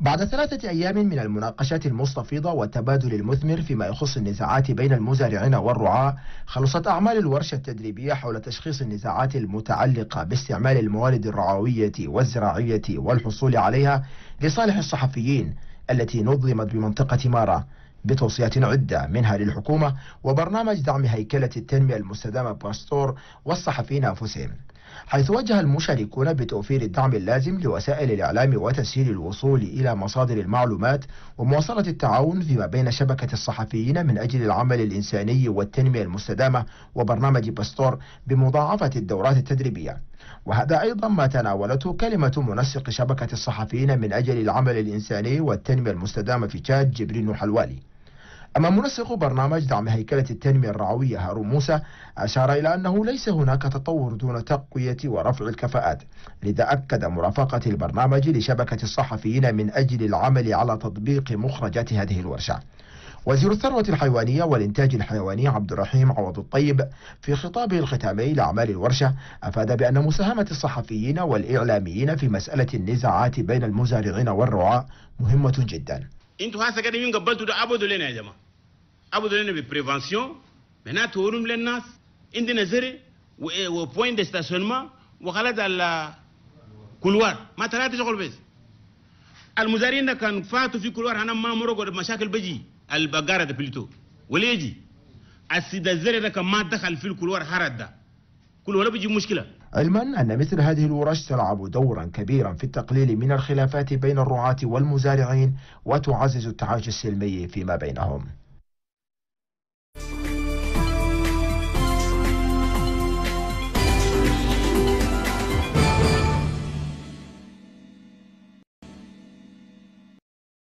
بعد ثلاثة أيام من المناقشات المستفيضة والتبادل المثمر فيما يخص النزاعات بين المزارعين والرعاة خلصت أعمال الورشة التدريبية حول تشخيص النزاعات المتعلقة باستعمال الموارد الرعوية والزراعية والحصول عليها لصالح الصحفيين التي نظمت بمنطقة مارا بتوصيات عدة منها للحكومة وبرنامج دعم هيكلة التنمية المستدامة باستور والصحفيين أنفسهم حيث وجه المشاركون بتوفير الدعم اللازم لوسائل الإعلام وتسهيل الوصول إلى مصادر المعلومات ومواصلة التعاون فيما بين شبكة الصحفيين من أجل العمل الإنساني والتنمية المستدامة وبرنامج باستور بمضاعفة الدورات التدريبية وهذا أيضا ما تناولته كلمة منسق شبكة الصحفيين من أجل العمل الإنساني والتنمية المستدامة في تشاد جبرين حلوالي أما منسق برنامج دعم هيكلة التنمية الرعوية هارون موسى أشار إلى أنه ليس هناك تطور دون تقوية ورفع الكفاءات لذا أكد مرافقة البرنامج لشبكة الصحفيين من أجل العمل على تطبيق مخرجات هذه الورشة وزير الثروة الحيوانية والإنتاج الحيواني عبد الرحيم عوض الطيب في خطابه الختامي لأعمال الورشة أفاد بأن مساهمة الصحفيين والإعلاميين في مسألة النزاعات بين المزارعين والرعاة مهمة جدا انتوا هسه قاعدين قبلتوا ده عبدوا لنا يا جماعه ابو دلنا ببريفانسيون هنا تورم للناس عندنا و وبوين دي ستاسيونمون وخلد على كلوار ما ثلاثة شغل بس المزارين كان فاتوا في كلوار هنا ما مرقوا مشاكل بجي البقارة ده بلتو وليجي يجي الزري الزرع كان ما دخل في الكلوار هرد ده كل ولا بيجي مشكلة علما أن مثل هذه الورش تلعب دورا كبيرا في التقليل من الخلافات بين الرعاة والمزارعين وتعزز التعايش السلمي فيما بينهم